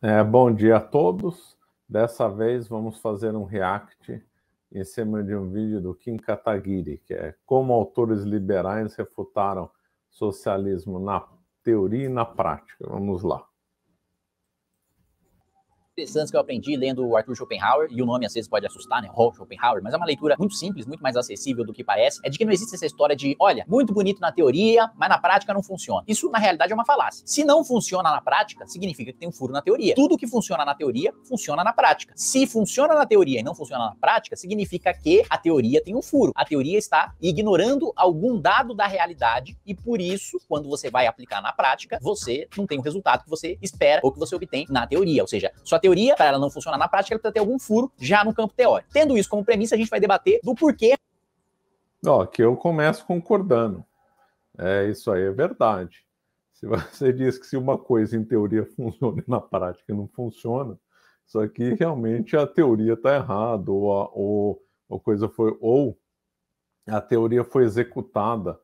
É, bom dia a todos. Dessa vez vamos fazer um react em cima de um vídeo do Kim Kataguiri, que é como autores liberais refutaram socialismo na teoria e na prática. Vamos lá interessantes que eu aprendi lendo o Arthur Schopenhauer, e o nome às vezes pode assustar, né? Hall Schopenhauer, mas é uma leitura muito simples, muito mais acessível do que parece. É de que não existe essa história de, olha, muito bonito na teoria, mas na prática não funciona. Isso, na realidade, é uma falácia. Se não funciona na prática, significa que tem um furo na teoria. Tudo que funciona na teoria, funciona na prática. Se funciona na teoria e não funciona na prática, significa que a teoria tem um furo. A teoria está ignorando algum dado da realidade e, por isso, quando você vai aplicar na prática, você não tem o resultado que você espera ou que você obtém na teoria. Ou seja, sua teoria teoria, para ela não funcionar na prática, ela precisa ter algum furo já no campo teórico. Tendo isso como premissa, a gente vai debater do porquê. Ó, que eu começo concordando. É, isso aí é verdade. Se você diz que se uma coisa em teoria funciona e na prática não funciona, isso aqui realmente a teoria está errada, ou a, ou a coisa foi, ou a teoria foi executada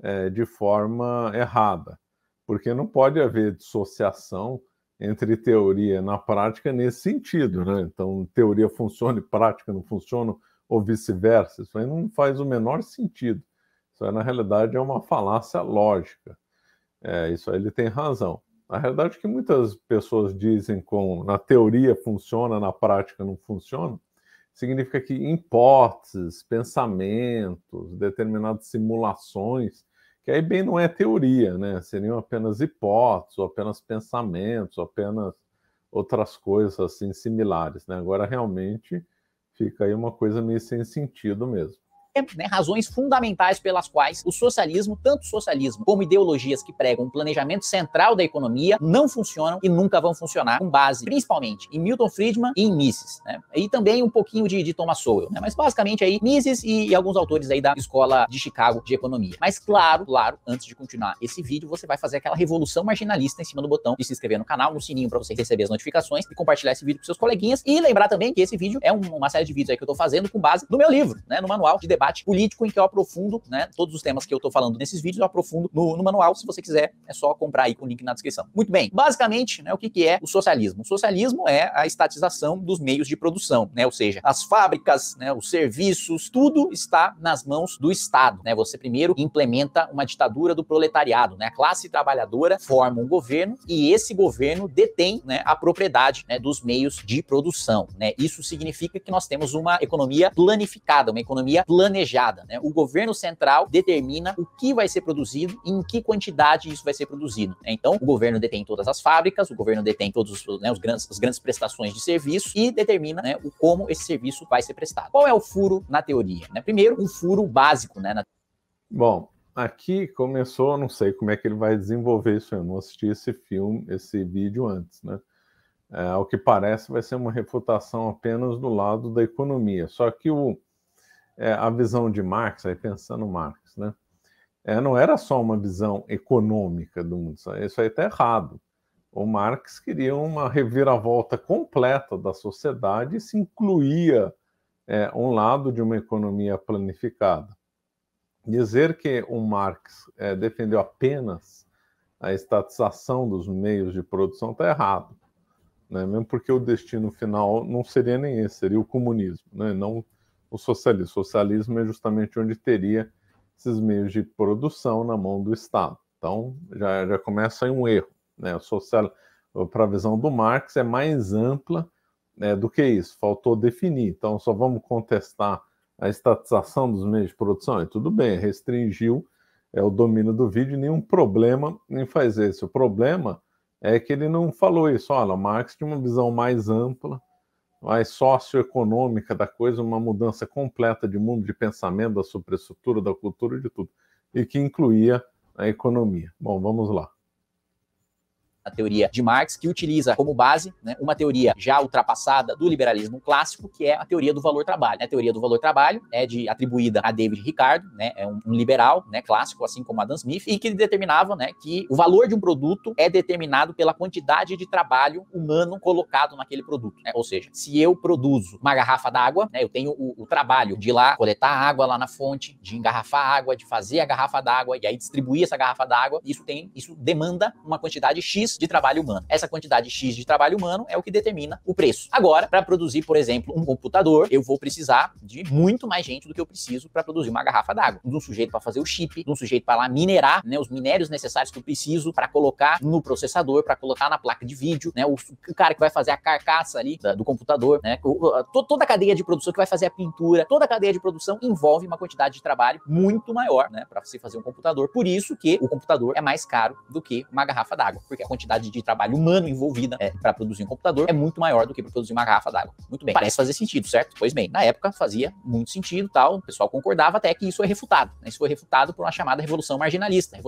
é, de forma errada, porque não pode haver dissociação entre teoria na prática nesse sentido, né? Então, teoria funciona e prática não funciona, ou vice-versa. Isso aí não faz o menor sentido. Isso aí, na realidade, é uma falácia lógica. É, isso aí ele tem razão. na realidade o é que muitas pessoas dizem com na teoria funciona, na prática não funciona, significa que hipóteses, pensamentos, determinadas simulações que aí bem não é teoria, né? Seriam apenas hipóteses, ou apenas pensamentos, ou apenas outras coisas assim similares, né? Agora realmente fica aí uma coisa meio sem sentido mesmo né, razões fundamentais pelas quais o socialismo, tanto o socialismo como ideologias que pregam um planejamento central da economia, não funcionam e nunca vão funcionar com base, principalmente, em Milton Friedman e em Mises. Né? E também um pouquinho de, de Thomas Sowell. Né? Mas basicamente aí Mises e, e, alguns autores aí da Escola de Chicago de Economia. Mas claro, claro, antes de continuar esse vídeo, você vai fazer aquela revolução marginalista em cima do botão de se inscrever no canal, no sininho para você receber as notificações e compartilhar esse vídeo com seus coleguinhas. E lembrar também que esse vídeo é um, uma série de vídeos aí que eu estou fazendo com base no meu livro, né? No manual de debate debate político em que eu aprofundo, né? Todos os temas que eu tô falando nesses vídeos eu aprofundo no, no manual. Se você quiser, é só comprar aí com o link na descrição. Muito bem. Basicamente, né, o que, que é o socialismo? O socialismo é a estatização dos meios de produção, né? Ou seja, as fábricas, né, os serviços, tudo está nas mãos do Estado, né? Você primeiro implementa uma ditadura do proletariado, né? A classe trabalhadora forma um governo e esse governo detém, né, a propriedade, né, dos meios de produção, né? Isso significa que nós temos uma economia planificada, uma economia planificada planejada. Né? O governo central determina o que vai ser produzido e em que quantidade isso vai ser produzido. Né? Então, o governo detém todas as fábricas, o governo detém todos né, os grandes, as grandes prestações de serviço e determina né, o como esse serviço vai ser prestado. Qual é o furo na teoria? Né? Primeiro, um furo básico. Né, na... Bom, aqui começou, não sei como é que ele vai desenvolver isso, eu não assisti esse filme, esse vídeo antes, né? É, ao que parece, vai ser uma refutação apenas do lado da economia. Só que o, é, a visão de Marx, aí pensando Marx, né? É, não era só uma visão econômica do mundo, isso aí está errado. O Marx queria uma reviravolta completa da sociedade e se incluía é, um lado de uma economia planificada. Dizer que o Marx é, defendeu apenas a estatização dos meios de produção está errado, né? mesmo porque o destino final não seria nem esse, seria o comunismo, né? não o socialismo. O socialismo é justamente onde teria esses meios de produção na mão do Estado. Então, já, já começa aí um erro. Né? O social, para a visão do Marx, é mais ampla né, do que isso. Faltou definir. Então, só vamos contestar a estatização dos meios de produção. E é, tudo bem, restringiu é, o domínio do vídeo, nenhum problema em fazer isso. O problema é que ele não falou isso. Olha, Marx tinha uma visão mais ampla mais socioeconômica da coisa, uma mudança completa de mundo, de pensamento, da superestrutura, da cultura, de tudo, e que incluía a economia. Bom, vamos lá a teoria de Marx, que utiliza como base né, uma teoria já ultrapassada do liberalismo clássico, que é a teoria do valor trabalho. A teoria do valor trabalho é de atribuída a David Ricardo, né, é um, liberal né, clássico, assim como Adam Smith, e que determinava né, que o valor de um produto é determinado pela quantidade de trabalho humano colocado naquele produto. Né? Ou seja, se eu produzo uma garrafa d'água, né, eu tenho o, o trabalho de ir lá coletar água lá na fonte, de engarrafar água, de fazer a garrafa d'água e aí distribuir essa garrafa d'água. Isso tem, isso demanda uma quantidade X de trabalho humano. Essa quantidade X de trabalho humano é o que determina o preço. Agora, para produzir, por exemplo, um computador, eu vou precisar de muito mais gente do que eu preciso para produzir uma garrafa d'água. De um sujeito para fazer o chip, de um sujeito para lá minerar, né, os minérios necessários que eu preciso para colocar no processador, para colocar na placa de vídeo, né, o, o, cara que vai fazer a carcaça ali da, do computador, né, o, a, toda a cadeia de produção que vai fazer a pintura, toda a cadeia de produção envolve uma quantidade de trabalho muito maior, né, para você fazer um computador. Por isso que o computador é mais caro do que uma garrafa d'água, porque a quantidade quantidade de trabalho humano envolvida é, para produzir um computador é muito maior do que para produzir uma garrafa d'água. Muito bem, parece fazer sentido, certo? Pois bem, na época fazia muito sentido, tal, o pessoal concordava até que isso foi é refutado. Né? Isso foi refutado por uma chamada revolução marginalista.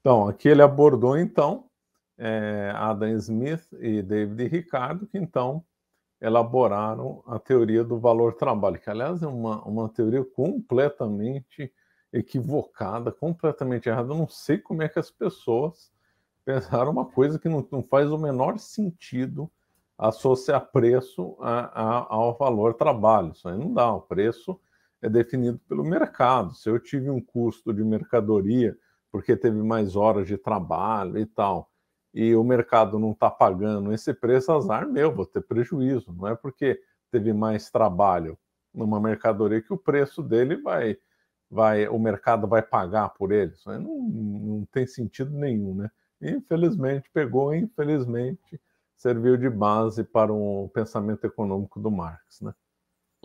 Então, aqui ele abordou então é, Adam Smith e David Ricardo, que então elaboraram a teoria do valor trabalho, que aliás é uma, uma teoria completamente equivocada, completamente errada. Eu não sei como é que as pessoas pensaram uma coisa que não, não faz o menor sentido associar preço a, a, ao valor trabalho. Isso aí não dá. O preço é definido pelo mercado. Se eu tive um custo de mercadoria porque teve mais horas de trabalho e tal, e o mercado não está pagando esse preço, azar meu, vou ter prejuízo. Não é porque teve mais trabalho numa mercadoria que o preço dele vai, vai o mercado vai pagar por ele. Isso aí não, não tem sentido nenhum, né? Infelizmente, pegou, infelizmente, serviu de base para o pensamento econômico do Marx. Né?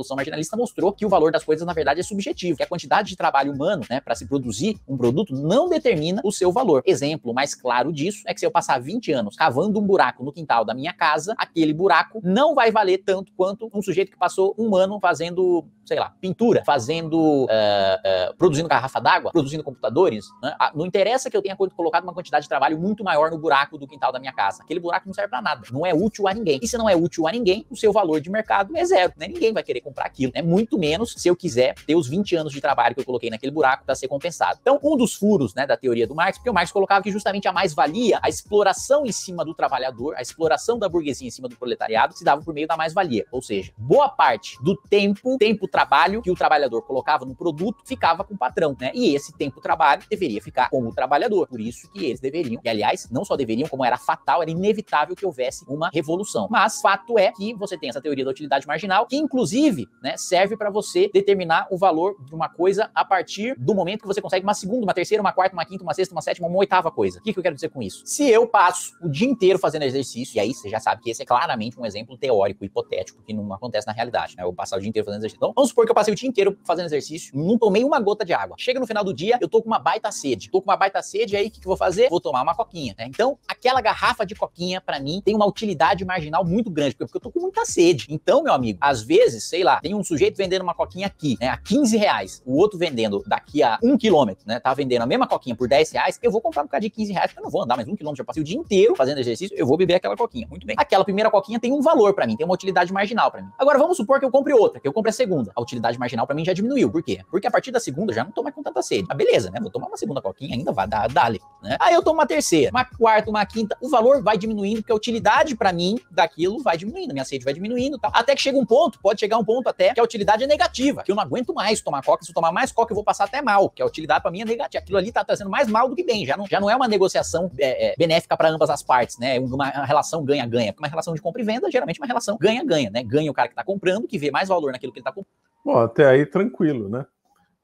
produção marginalista mostrou que o valor das coisas, na verdade, é subjetivo, que a quantidade de trabalho humano, né, para se produzir um produto não determina o seu valor. Exemplo mais claro disso é que se eu passar 20 anos cavando um buraco no quintal da minha casa, aquele buraco não vai valer tanto quanto um sujeito que passou um ano fazendo, sei lá, pintura, fazendo, uh, uh, produzindo garrafa d'água, produzindo computadores. Né? Ah, não interessa que eu tenha colocado uma quantidade de trabalho muito maior no buraco do quintal da minha casa. Aquele buraco não serve para nada, não é útil a ninguém. E se não é útil a ninguém, o seu valor de mercado é zero, né? Ninguém vai querer comprar comprar aquilo, né? Muito menos se eu quiser ter os 20 anos de trabalho que eu coloquei naquele buraco para ser compensado. Então, um dos furos, né, da teoria do Marx, porque o Marx colocava que justamente a mais-valia, a exploração em cima do trabalhador, a exploração da burguesia em cima do proletariado, se dava por meio da mais-valia. Ou seja, boa parte do tempo, tempo-trabalho que o trabalhador colocava no produto, ficava com o patrão, né? E esse tempo-trabalho deveria ficar com o trabalhador. Por isso que eles deveriam, e aliás, não só deveriam, como era fatal, era inevitável que houvesse uma revolução. Mas fato é que você tem essa teoria da utilidade marginal, que inclusive Inclusive, né, serve para você determinar o valor de uma coisa a partir do momento que você consegue uma segunda, uma terceira, uma quarta, uma quinta, uma sexta, uma sétima, uma oitava coisa. O que, que eu quero dizer com isso? Se eu passo o dia inteiro fazendo exercício, e aí você já sabe que esse é claramente um exemplo teórico, hipotético, que não acontece na realidade, né? Eu passar o dia inteiro fazendo exercício. Então, vamos supor que eu passei o dia inteiro fazendo exercício, não tomei uma gota de água. Chega no final do dia, eu tô com uma baita sede. Tô com uma baita sede, E aí o que, que eu vou fazer? Vou tomar uma coquinha, né? Então, aquela garrafa de coquinha, para mim, tem uma utilidade marginal muito grande, porque eu tô com muita sede. Então, meu amigo, às vezes, sei sei lá, tem um sujeito vendendo uma coquinha aqui, né, a 15 reais, o outro vendendo daqui a um quilômetro, né, tá vendendo a mesma coquinha por 10 reais, eu vou comprar um causa de 15 reais, porque eu não vou andar mais um quilômetro, já passei o dia inteiro fazendo exercício, eu vou beber aquela coquinha. Muito bem. Aquela primeira coquinha tem um valor para mim, tem uma utilidade marginal para mim. Agora vamos supor que eu compre outra, que eu compre a segunda. A utilidade marginal para mim já diminuiu. Por quê? Porque a partir da segunda eu já não tô mais com tanta sede. Ah, beleza, né? Vou tomar uma segunda coquinha ainda, vai dar, dá né? Aí eu tomo uma terceira, uma quarta, uma quinta, o valor vai diminuindo, porque a utilidade para mim daquilo vai diminuindo, minha sede vai diminuindo, tal. Até que chega um ponto, pode chegar um ponto ponto até que a utilidade é negativa, que eu não aguento mais tomar coca, se eu tomar mais coca eu vou passar até mal, que a utilidade para mim é negativa. Aquilo ali tá trazendo mais mal do que bem, já não, já não é uma negociação é, é, benéfica para ambas as partes, né? Uma relação ganha-ganha, uma relação de compra e venda geralmente é uma relação ganha-ganha, né? Ganha o cara que tá comprando, que vê mais valor naquilo que ele tá comprando. Bom, até aí tranquilo, né?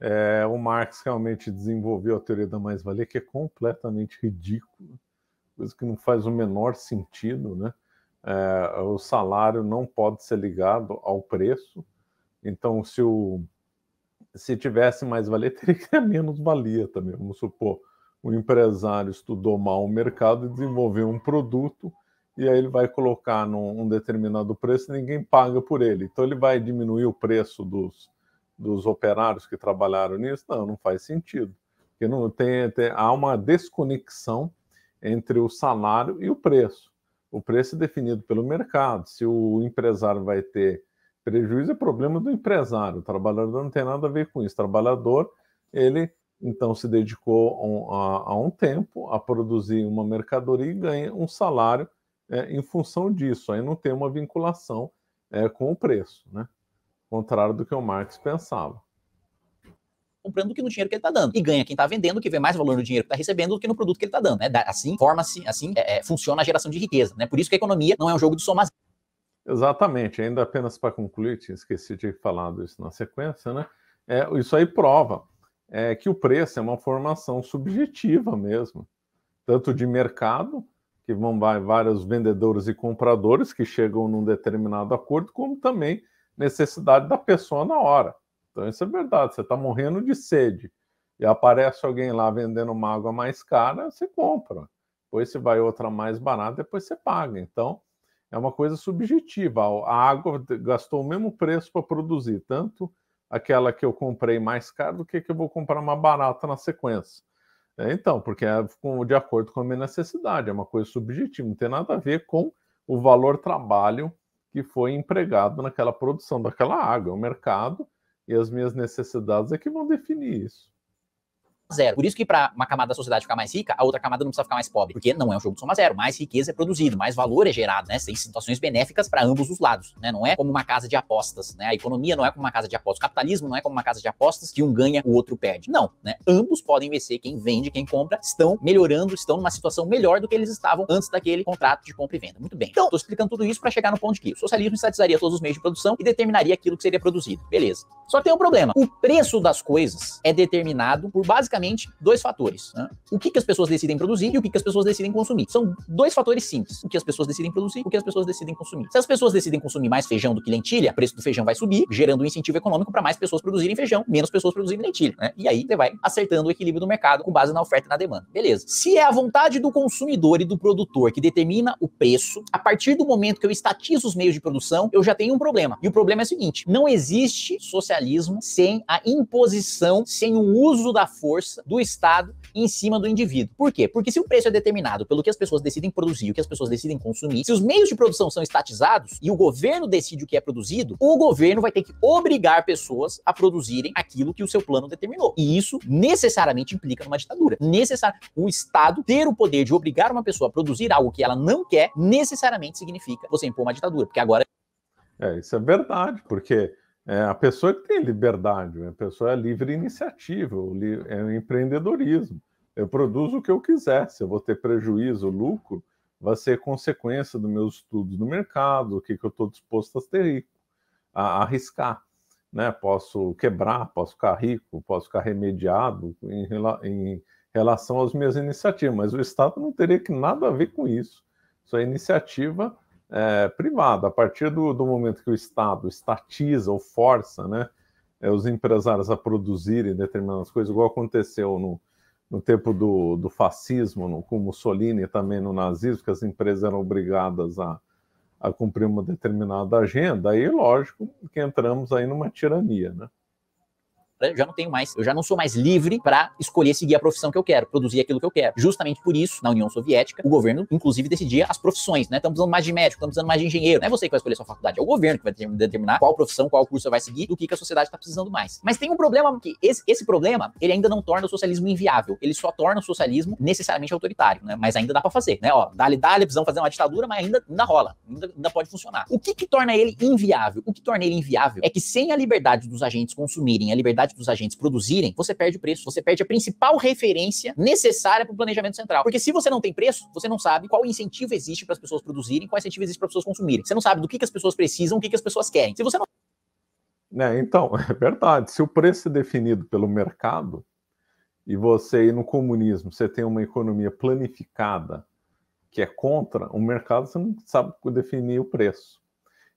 É, o Marx realmente desenvolveu a teoria da mais-valia, que é completamente ridícula, coisa que não faz o menor sentido, né? é, o salário não pode ser ligado ao preço. Então, se o se tivesse mais valia, teria que ter menos valia também. Vamos supor, o empresário estudou mal o mercado e desenvolveu um produto, e aí ele vai colocar num um determinado preço e ninguém paga por ele. Então ele vai diminuir o preço dos, dos operários que trabalharam nisso? Não, não faz sentido. Porque não tem, tem há uma desconexão entre o salário e o preço. O preço é definido pelo mercado. Se o empresário vai ter prejuízo, é problema do empresário. O trabalhador não tem nada a ver com isso. O trabalhador, ele então se dedicou a, a, a um tempo a produzir uma mercadoria e ganha um salário é, em função disso. Aí não tem uma vinculação é, com o preço, né? Contrário do que o Marx pensava comprando do que no dinheiro que ele está dando. E ganha quem está vendendo, que vê mais valor no dinheiro que está recebendo do que no produto que ele está dando. Né? Assim forma-se, assim é, é, funciona a geração de riqueza. Né? Por isso que a economia não é um jogo de somas. Exatamente. Ainda apenas para concluir, tinha esquecido de falar disso na sequência, né? É, isso aí prova é, que o preço é uma formação subjetiva mesmo, tanto de mercado, que vão vai, vários vendedores e compradores que chegam num determinado acordo, como também necessidade da pessoa na hora. Então, isso é verdade. Você está morrendo de sede e aparece alguém lá vendendo uma água mais cara, você compra. Depois você vai outra mais barata, depois você paga. Então, é uma coisa subjetiva. A água gastou o mesmo preço para produzir, tanto aquela que eu comprei mais cara do que que eu vou comprar uma barata na sequência. É, então, porque é de acordo com a minha necessidade, é uma coisa subjetiva, não tem nada a ver com o valor trabalho que foi empregado naquela produção daquela água. O é mercado e as minhas necessidades é que vão definir isso zero. Por isso que para uma camada da sociedade ficar mais rica, a outra camada não precisa ficar mais pobre, porque não é um jogo de soma zero. Mais riqueza é produzida, mais valor é gerado, né? Tem situações benéficas para ambos os lados, né? Não é como uma casa de apostas, né? A economia não é como uma casa de apostas, o capitalismo não é como uma casa de apostas que um ganha, o outro perde. Não, né? Ambos podem vencer, quem vende, quem compra, estão melhorando, estão numa situação melhor do que eles estavam antes daquele contrato de compra e venda. Muito bem. Então, estou explicando tudo isso para chegar no ponto de que o socialismo estatizaria todos os meios de produção e determinaria aquilo que seria produzido. Beleza. Só tem um problema. O preço das coisas é determinado por basicamente basicamente dois fatores. Né? O que, que as pessoas decidem produzir e o que, que as pessoas decidem consumir. São dois fatores simples. O que as pessoas decidem produzir e o que as pessoas decidem consumir. Se as pessoas decidem consumir mais feijão do que lentilha, o preço do feijão vai subir, gerando um incentivo econômico para mais pessoas produzirem feijão, menos pessoas produzirem lentilha. Né? E aí você vai acertando o equilíbrio do mercado com base na oferta e na demanda. Beleza. Se é a vontade do consumidor e do produtor que determina o preço, a partir do momento que eu estatizo os meios de produção, eu já tenho um problema. E o problema é o seguinte: não existe socialismo sem a imposição, sem o uso da força força do Estado em cima do indivíduo. Por quê? Porque se o preço é determinado pelo que as pessoas decidem produzir, o que as pessoas decidem consumir, se os meios de produção são estatizados e o governo decide o que é produzido, o governo vai ter que obrigar pessoas a produzirem aquilo que o seu plano determinou. E isso necessariamente implica numa ditadura. Necessário o Estado ter o poder de obrigar uma pessoa a produzir algo que ela não quer, necessariamente significa você impor uma ditadura, porque agora É, isso é verdade, porque é a pessoa que tem liberdade, né? a pessoa é livre iniciativa, é o empreendedorismo. Eu produzo o que eu quiser, se eu vou ter prejuízo, lucro, vai ser consequência dos meus estudos no mercado, o que, que eu estou disposto a ter rico, a arriscar. Né? Posso quebrar, posso ficar rico, posso ficar remediado em, em relação às minhas iniciativas, mas o Estado não teria que nada a ver com isso. Isso é iniciativa é, privada. A partir do, do, momento que o Estado estatiza ou força né, é, os empresários a produzirem determinadas coisas, igual aconteceu no, no tempo do, do fascismo, no, com Mussolini e também no nazismo, que as empresas eram obrigadas a, a cumprir uma determinada agenda, aí, lógico, que entramos aí numa tirania, né? Eu já não tenho mais, eu já não sou mais livre para escolher seguir a profissão que eu quero, produzir aquilo que eu quero. Justamente por isso, na União Soviética, o governo, inclusive, decidia as profissões, né? Estamos precisando mais de médico, estamos precisando mais de engenheiro. Não é você que vai escolher sua faculdade, é o governo que vai determinar qual profissão, qual curso você vai seguir, do que, que a sociedade está precisando mais. Mas tem um problema que esse, esse problema, ele ainda não torna o socialismo inviável, ele só torna o socialismo necessariamente autoritário, né? Mas ainda dá para fazer, né? Ó, dá-lhe, dá-lhe, precisamos fazer uma ditadura, mas ainda, ainda rola, ainda, ainda pode funcionar. O que que torna ele inviável? O que torna ele inviável é que sem a liberdade dos agentes consumirem a liberdade capacidade dos agentes produzirem, você perde o preço, você perde a principal referência necessária para o planejamento central. Porque se você não tem preço, você não sabe qual incentivo existe para as pessoas produzirem, qual incentivo existe para as pessoas consumirem. Você não sabe do que, que as pessoas precisam, o que, que as pessoas querem. Se você não é, então, é verdade. Se o preço é definido pelo mercado e você no comunismo, você tem uma economia planificada que é contra o mercado, você não sabe definir o preço.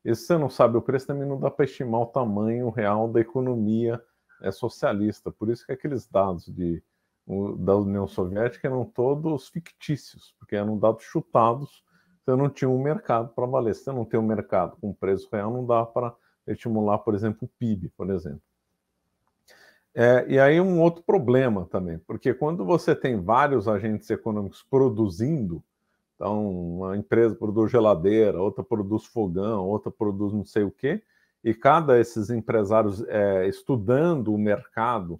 E se você não sabe o preço, também não dá para estimar o tamanho real da economia é socialista. Por isso que aqueles dados de, da União Soviética eram todos fictícios, porque eram dados chutados, você não tinha um mercado para valer. Se você não tem um mercado com preço real, não dá para estimular, por exemplo, o PIB, por exemplo. É, e aí um outro problema também, porque quando você tem vários agentes econômicos produzindo, então uma empresa produz geladeira, outra produz fogão, outra produz não sei o quê, e cada esses empresários é, estudando o mercado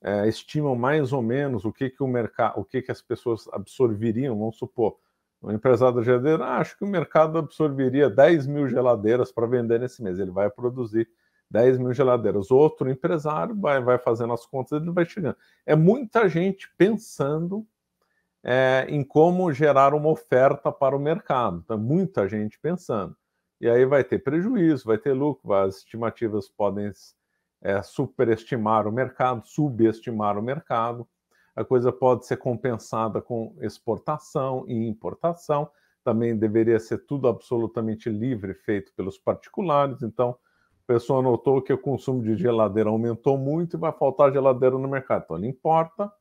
é, estimam mais ou menos o que, que o mercado, o que, que as pessoas absorveriam, vamos supor, um empresário da geladeira, ah, acho que o mercado absorveria 10 mil geladeiras para vender nesse mês, ele vai produzir 10 mil geladeiras. Outro empresário vai, vai fazendo as contas, ele vai chegando. É muita gente pensando é, em como gerar uma oferta para o mercado, tá muita gente pensando e aí vai ter prejuízo, vai ter lucro, as estimativas podem é, superestimar o mercado, subestimar o mercado, a coisa pode ser compensada com exportação e importação, também deveria ser tudo absolutamente livre, feito pelos particulares, então a pessoa notou que o consumo de geladeira aumentou muito e vai faltar geladeira no mercado, então ele importa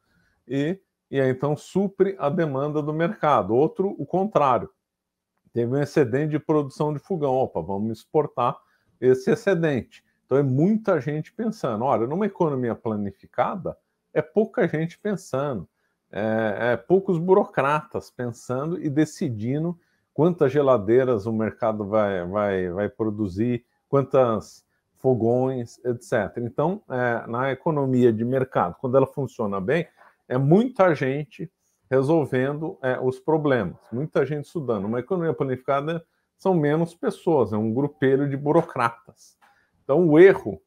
e, e aí, então supre a demanda do mercado. Outro, o contrário, teve um excedente de produção de fogão. Opa, vamos exportar esse excedente. Então é muita gente pensando. Olha, numa economia planificada, é pouca gente pensando, é, é poucos burocratas pensando e decidindo quantas geladeiras o mercado vai, vai, vai produzir, quantas fogões, etc. Então, é, na economia de mercado, quando ela funciona bem, é muita gente resolvendo é, os problemas. Muita gente estudando. Uma economia planificada são menos pessoas, é um grupelho de burocratas. Então, o erro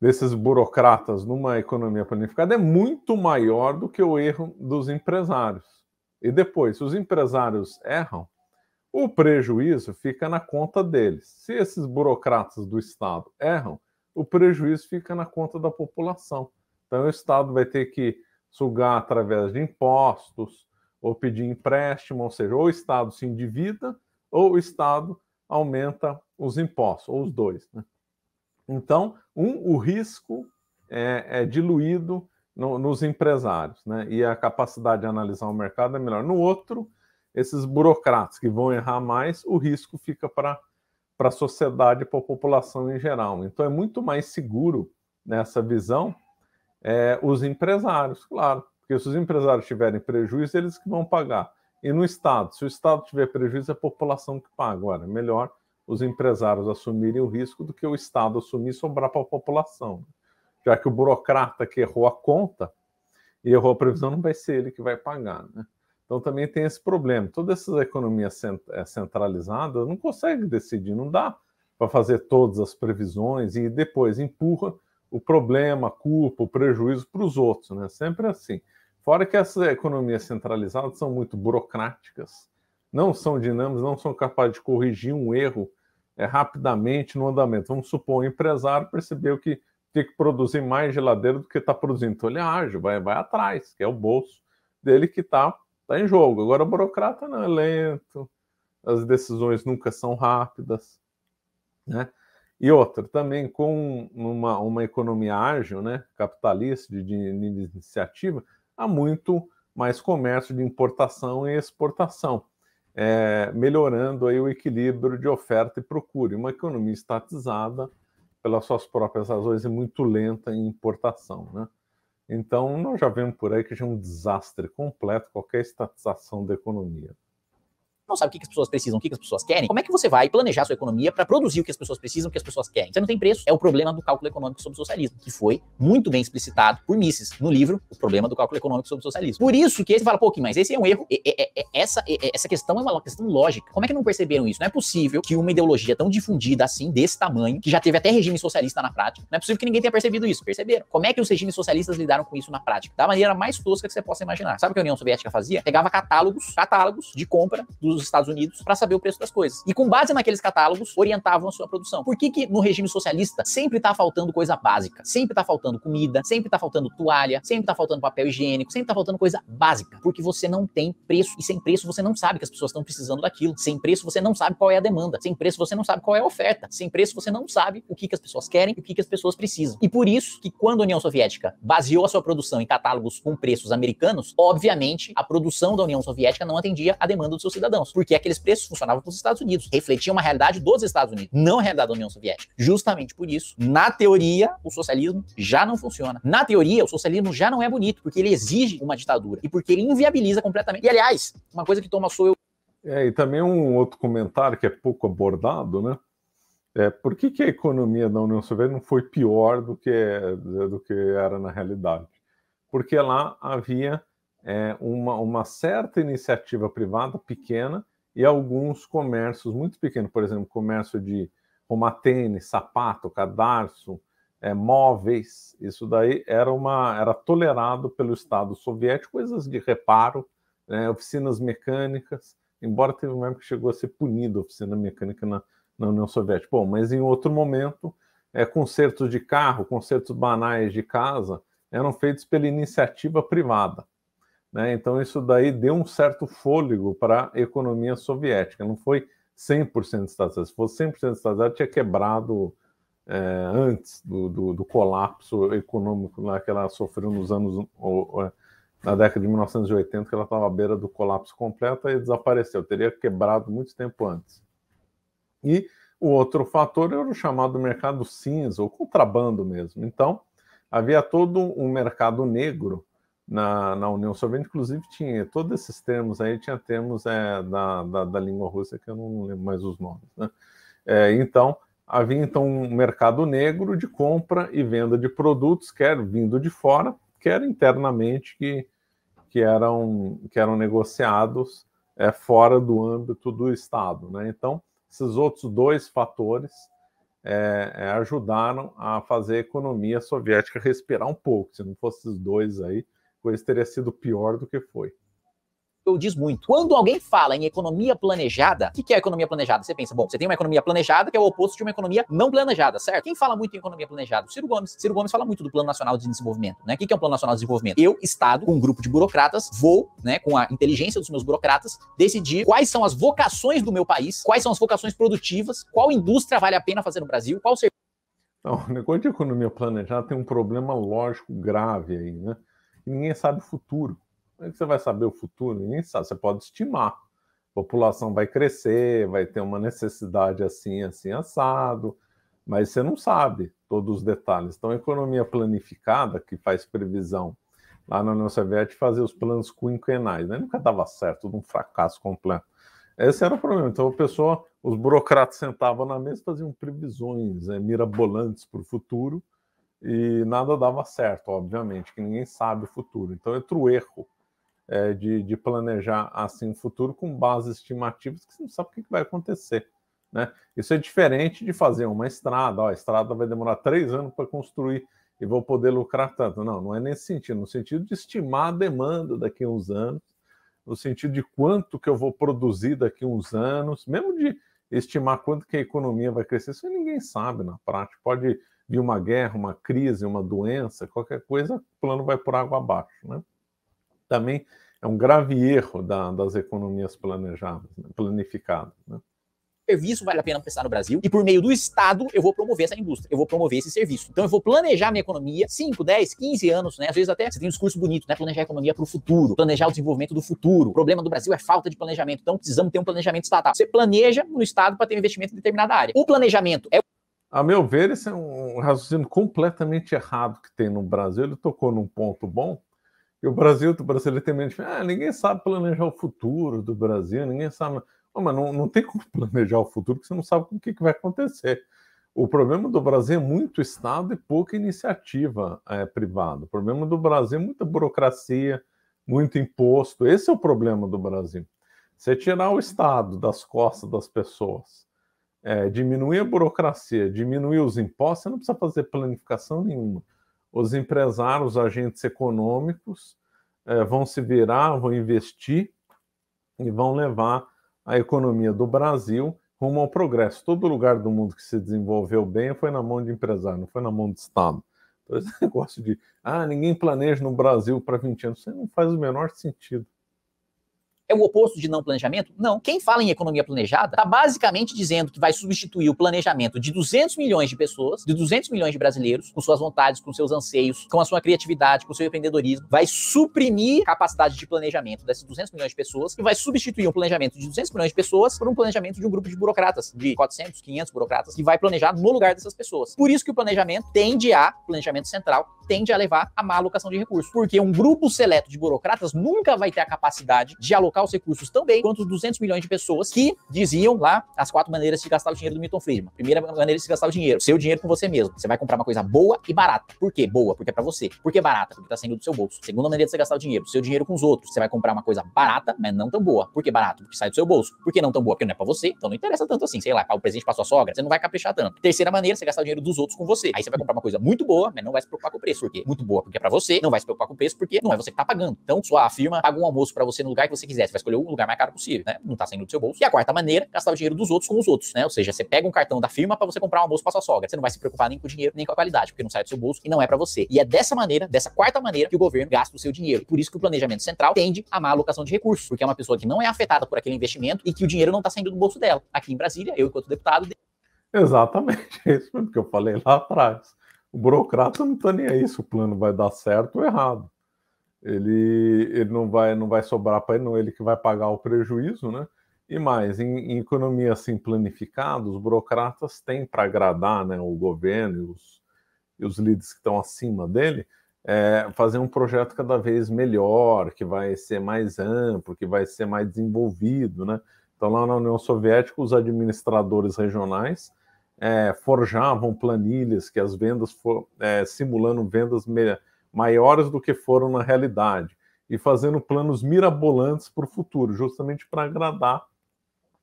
desses burocratas numa economia planificada é muito maior do que o erro dos empresários. E depois, se os empresários erram, o prejuízo fica na conta deles. Se esses burocratas do Estado erram, o prejuízo fica na conta da população. Então, o Estado vai ter que sugar através de impostos ou pedir empréstimo, ou seja, ou o Estado se endivida ou o Estado aumenta os impostos, ou os dois. Né? Então, um, o risco é, é diluído no, nos empresários, né? e a capacidade de analisar o mercado é melhor. No outro, esses burocratas que vão errar mais, o risco fica para para a sociedade e para a população em geral. Então, é muito mais seguro nessa visão é, os empresários, claro, porque se os empresários tiverem prejuízo, é eles que vão pagar. E no Estado, se o Estado tiver prejuízo, é a população que paga. Agora, é melhor os empresários assumirem o risco do que o Estado assumir e sobrar para a população. Né? Já que o burocrata que errou a conta e errou a previsão, não vai ser ele que vai pagar. Né? Então também tem esse problema. Todas essas economias é, centralizadas não conseguem decidir, não dá para fazer todas as previsões e depois empurra o problema, a culpa, o prejuízo para os outros, né? Sempre assim. Fora que essas economias centralizadas são muito burocráticas, não são dinâmicas, não são capazes de corrigir um erro é, rapidamente no andamento. Vamos supor, um empresário percebeu que tem que produzir mais geladeira do que está produzindo. Então ele age, ah, vai, vai atrás, que é o bolso dele que está tá em jogo. Agora o burocrata não é lento, as decisões nunca são rápidas, né? E outra, também com uma, uma economia ágil, né, capitalista, de, de iniciativa, há muito mais comércio de importação e exportação, é, melhorando aí o equilíbrio de oferta e procura. Uma economia estatizada, pelas suas próprias razões, é muito lenta em importação. Né? Então, nós já vemos por aí que já é um desastre completo qualquer estatização da economia não sabe o que, as pessoas precisam, o que, as pessoas querem, como é que você vai planejar sua economia para produzir o que as pessoas precisam, o que as pessoas querem? Você não tem preço. É o problema do cálculo econômico sobre o socialismo, que foi muito bem explicitado por Mises no livro O Problema do Cálculo Econômico sobre o Socialismo. Por isso que ele fala, pô, mas esse é um erro. É, é, é, essa, essa questão é uma questão lógica. Como é que não perceberam isso? Não é possível que uma ideologia tão difundida assim, desse tamanho, que já teve até regime socialista na prática, não é possível que ninguém tenha percebido isso. Perceberam? Como é que os regimes socialistas lidaram com isso na prática? Da maneira mais tosca que você possa imaginar. Sabe o que a União Soviética fazia? Pegava catálogos, catálogos de compra dos dos Estados Unidos para saber o preço das coisas. E com base naqueles catálogos, orientavam a sua produção. Por que, que no regime socialista sempre está faltando coisa básica? Sempre está faltando comida, sempre está faltando toalha, sempre está faltando papel higiênico, sempre está faltando coisa básica. Porque você não tem preço. E sem preço você não sabe que as pessoas estão precisando daquilo. Sem preço você não sabe qual é a demanda. Sem preço você não sabe qual é a oferta. Sem preço você não sabe o que, que as pessoas querem e o que, que as pessoas precisam. E por isso que quando a União Soviética baseou a sua produção em catálogos com preços americanos, obviamente a produção da União Soviética não atendia a demanda dos seus cidadãos porque aqueles preços funcionavam para os Estados Unidos, refletiam uma realidade dos Estados Unidos, não a realidade da União Soviética. Justamente por isso, na teoria, o socialismo já não funciona. Na teoria, o socialismo já não é bonito, porque ele exige uma ditadura e porque ele inviabiliza completamente. E aliás, uma coisa que Thomas Sowell é, e também um outro comentário que é pouco abordado, né? É, por que, que a economia da União Soviética não foi pior do que, do que era na realidade? Porque lá havia é, uma, uma certa iniciativa privada pequena e alguns comércios muito pequenos, por exemplo, comércio de romatene, sapato, cadarço, é, móveis. Isso daí era uma era tolerado pelo Estado soviético, coisas de reparo, né, oficinas mecânicas. Embora teve um momento que chegou a ser punida a oficina mecânica na, na União Soviética. Bom, mas em outro momento, é, concertos de carro, concertos banais de casa eram feitos pela iniciativa privada. Né? Então, isso daí deu um certo fôlego para a economia soviética. Não foi 100% estatizado. Se fosse 100% estatizado, tinha quebrado é, antes do, do, do, colapso econômico lá que ela sofreu nos anos. Ou, na década de 1980, que ela estava à beira do colapso completo e desapareceu. Teria quebrado muito tempo antes. E o outro fator era o chamado mercado cinza, ou contrabando mesmo. Então, havia todo um mercado negro na, na União Soviética, inclusive tinha todos esses termos aí, tinha termos é, da, da, da, língua russa que eu não lembro mais os nomes. Né? É, então, havia então um mercado negro de compra e venda de produtos, quer vindo de fora, quer internamente, que, que, eram, que eram negociados é, fora do âmbito do Estado. Né? Então, esses outros dois fatores é, é ajudaram a fazer a economia soviética respirar um pouco. Se não fossem esses dois aí, coisa teria sido pior do que foi eu diz muito. Quando alguém fala em economia planejada, o que é economia planejada? Você pensa, bom, você tem uma economia planejada que é o oposto de uma economia não planejada, certo? Quem fala muito em economia planejada? O Ciro Gomes. Ciro Gomes fala muito do Plano Nacional de Desenvolvimento, né? O que é um Plano Nacional de Desenvolvimento? Eu, Estado, com um grupo de burocratas, vou, né, com a inteligência dos meus burocratas, decidir quais são as vocações do meu país, quais são as vocações produtivas, qual indústria vale a pena fazer no Brasil, qual serviço. Não, o negócio de economia planejada tem um problema lógico grave aí, né? Ninguém sabe o futuro. Como é que você vai saber o futuro? Ninguém sabe. Você pode estimar. A população vai crescer, vai ter uma necessidade assim, assim, assado, mas você não sabe todos os detalhes. Então, a economia planificada, que faz previsão lá na União Soviética, fazia os planos quinquenais, né? nunca dava certo, um fracasso completo. Esse era o problema. Então, a pessoa, os burocratas sentavam na mesa e faziam previsões né, mirabolantes para o futuro, e nada dava certo, obviamente, que ninguém sabe o futuro. Então, é outro erro é, de, de, planejar assim o futuro com bases estimativas que você não sabe o que vai acontecer. Né? Isso é diferente de fazer uma estrada. Ó, a estrada vai demorar três anos para construir e vou poder lucrar tanto. Não, não é nesse sentido. No sentido de estimar a demanda daqui a uns anos, no sentido de quanto que eu vou produzir daqui a uns anos, mesmo de estimar quanto que a economia vai crescer, isso ninguém sabe na prática. Pode de uma guerra, uma crise, uma doença, qualquer coisa, o plano vai por água abaixo. Né? Também é um grave erro da, das economias planejadas, né, planificadas. Né? serviço vale a pena pensar no Brasil e por meio do Estado eu vou promover essa indústria, eu vou promover esse serviço. Então eu vou planejar minha economia 5, 10, 15 anos, né? Às vezes até você tem um discurso bonito, né? Planejar a economia para o futuro, planejar o desenvolvimento do futuro. O problema do Brasil é falta de planejamento, então precisamos ter um planejamento estatal. Você planeja no Estado para ter um investimento em determinada área. O planejamento é a meu ver, esse é um raciocínio completamente errado que tem no Brasil. Ele tocou num ponto bom. E o Brasil, o brasileiro tem medo de ah, ninguém sabe planejar o futuro do Brasil, ninguém sabe. Oh, mas não, não tem como planejar o futuro, porque você não sabe o que, que vai acontecer. O problema do Brasil é muito Estado e pouca iniciativa é, privada. O problema do Brasil é muita burocracia, muito imposto. Esse é o problema do Brasil. Você tirar o Estado das costas das pessoas é, diminuir a burocracia, diminuir os impostos, você não precisa fazer planificação nenhuma. Os empresários, os agentes econômicos é, vão se virar, vão investir e vão levar a economia do Brasil rumo ao progresso. Todo lugar do mundo que se desenvolveu bem foi na mão de empresário, não foi na mão do Estado. Então, esse negócio de, ah, ninguém planeja no Brasil para 20 anos, isso não faz o menor sentido. É o oposto de não planejamento? Não. Quem fala em economia planejada está basicamente dizendo que vai substituir o planejamento de 200 milhões de pessoas, de 200 milhões de brasileiros, com suas vontades, com seus anseios, com a sua criatividade, com o seu empreendedorismo, vai suprimir a capacidade de planejamento dessas 200 milhões de pessoas e vai substituir um planejamento de 200 milhões de pessoas por um planejamento de um grupo de burocratas, de 400, 500 burocratas, que vai planejar no lugar dessas pessoas. Por isso que o planejamento tende a, planejamento central, tende a levar a má alocação de recursos, porque um grupo seleto de burocratas nunca vai ter a capacidade de alocar os recursos tão bem quanto os 200 milhões de pessoas que diziam lá as quatro maneiras de gastar o dinheiro do Milton Friedman. Primeira maneira de se gastar o dinheiro, seu dinheiro com você mesmo. Você vai comprar uma coisa boa e barata. Por quê? Boa, porque é para você. Por que barata? Porque tá saindo do seu bolso. Segunda maneira de você gastar o dinheiro, seu dinheiro com os outros. Você vai comprar uma coisa barata, mas não tão boa. Por que barato? Porque sai do seu bolso. Por que não tão boa? Porque não é para você, então não interessa tanto assim. Sei lá, o presente pra sua sogra, você não vai caprichar tanto. Terceira maneira, você gastar o dinheiro dos outros com você. Aí você vai comprar uma coisa muito boa, mas não vai se preocupar com o preço preço, porque é muito boa, porque é para você, não vai se preocupar com o preço, porque não é você que tá pagando. Então, sua firma paga um almoço para você no lugar que você quiser, você vai escolher o lugar mais caro possível, né? Não tá saindo do seu bolso. E a quarta maneira, gastar o dinheiro dos outros com os outros, né? Ou seja, você pega um cartão da firma para você comprar um almoço para sua sogra. Você não vai se preocupar nem com o dinheiro, nem com a qualidade, porque não sai do seu bolso e não é para você. E é dessa maneira, dessa quarta maneira que o governo gasta o seu dinheiro. Por isso que o planejamento central tende a má alocação de recursos, porque é uma pessoa que não é afetada por aquele investimento e que o dinheiro não tá saindo do bolso dela. Aqui em Brasília, eu enquanto deputado, Exatamente, é isso que eu falei lá atrás. O burocrata não está nem aí se o plano vai dar certo ou errado. Ele, ele não vai não vai sobrar para ele, não ele que vai pagar o prejuízo, né? E mais, em, em economia assim planificada, os burocratas têm para agradar né, o governo e os, e os líderes que estão acima dele, é, fazer um projeto cada vez melhor, que vai ser mais amplo, que vai ser mais desenvolvido, né? Então, lá na União Soviética, os administradores regionais é, forjavam planilhas que as vendas for, é, simulando vendas maiores do que foram na realidade e fazendo planos mirabolantes para o futuro, justamente para agradar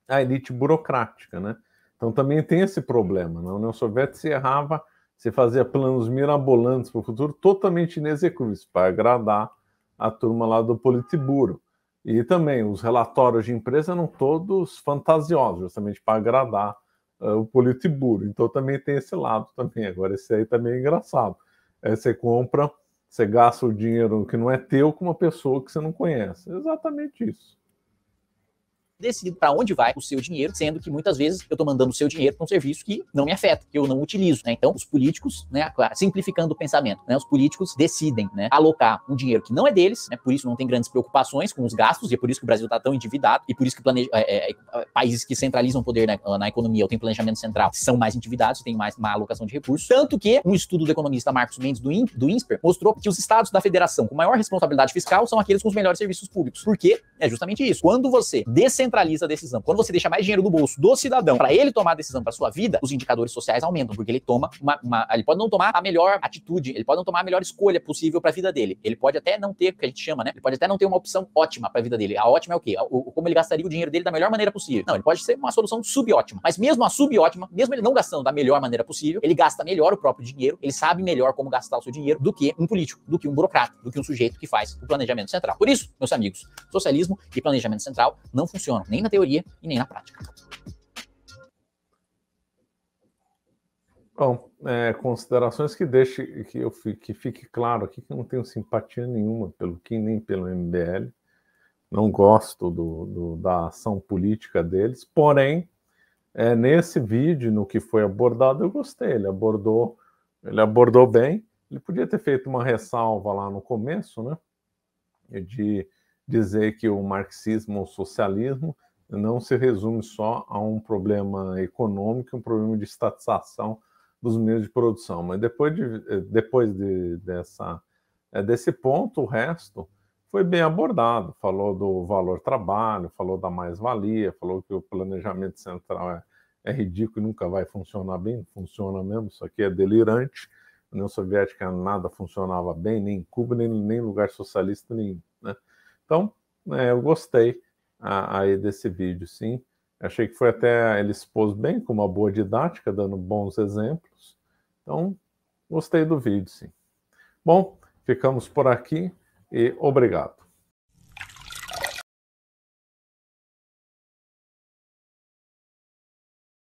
a elite burocrática, né? Então também tem esse problema. Na né? União Soviética se errava, se fazia planos mirabolantes para o futuro, totalmente inexecutíveis para agradar a turma lá do Politburo. E também os relatórios de empresa eram todos fantasiosos, justamente para agradar ah, o Politburo. Então também tem esse lado também. Agora, esse aí também é engraçado. É, você compra, você gasta o dinheiro que não é teu com uma pessoa que você não conhece. É exatamente isso decidido para onde vai o seu dinheiro, sendo que muitas vezes eu estou mandando o seu dinheiro para um serviço que não me afeta, que eu não utilizo. Né? Então, os políticos, né, simplificando o pensamento, né, os políticos decidem né, alocar um dinheiro que não é deles, né, por isso não tem grandes preocupações com os gastos, e é por isso que o Brasil está tão endividado, e por isso que planeja, é é, é, é, países que centralizam o poder na, né, ah, na economia ou têm planejamento central são mais endividados, têm mais má alocação de recursos. Tanto que um estudo do economista Marcos Mendes do, IN, do INSPER mostrou que os estados da federação com maior responsabilidade fiscal são aqueles com os melhores serviços públicos. Por quê? É justamente isso. Quando você descentraliza descentraliza a decisão. Quando você deixa mais dinheiro no bolso do cidadão para ele tomar a decisão para sua vida, os indicadores sociais aumentam, porque ele toma uma, uma, ele pode não tomar a melhor atitude, ele pode não tomar a melhor escolha possível para a vida dele. Ele pode até não ter, o que a gente chama, né? Ele pode até não ter uma opção ótima para a vida dele. A ótima é o quê? O, como ele gastaria o dinheiro dele da melhor maneira possível. Não, ele pode ser uma solução subótima, mas mesmo a subótima, mesmo ele não gastando da melhor maneira possível, ele gasta melhor o próprio dinheiro, ele sabe melhor como gastar o seu dinheiro do que um político, do que um burocrata, do que um sujeito que faz o planejamento central. Por isso, meus amigos, socialismo e planejamento central não funcionam funcionam, nem na teoria e nem na prática. Bom, é, considerações que deixe que eu que fique claro aqui que eu não tenho simpatia nenhuma pelo Kim nem pelo MBL, não gosto do, do, da ação política deles, porém é, nesse vídeo no que foi abordado eu gostei, ele abordou ele abordou bem, ele podia ter feito uma ressalva lá no começo, né, de dizer que o marxismo ou socialismo não se resume só a um problema econômico, um problema de estatização dos meios de produção. Mas depois, de, eh, depois de, dessa, eh, desse ponto, o resto foi bem abordado. Falou do valor trabalho, falou da mais-valia, falou que o planejamento central é, é ridículo e nunca vai funcionar bem, funciona mesmo, isso aqui é delirante. A União Soviética nada funcionava bem, nem em Cuba, nem, nem lugar socialista nenhum. Então, né, eu gostei aí desse vídeo, sim. Achei que foi até, ele expôs bem, com uma boa didática, dando bons exemplos. Então, gostei do vídeo, sim. Bom, ficamos por aqui e obrigado.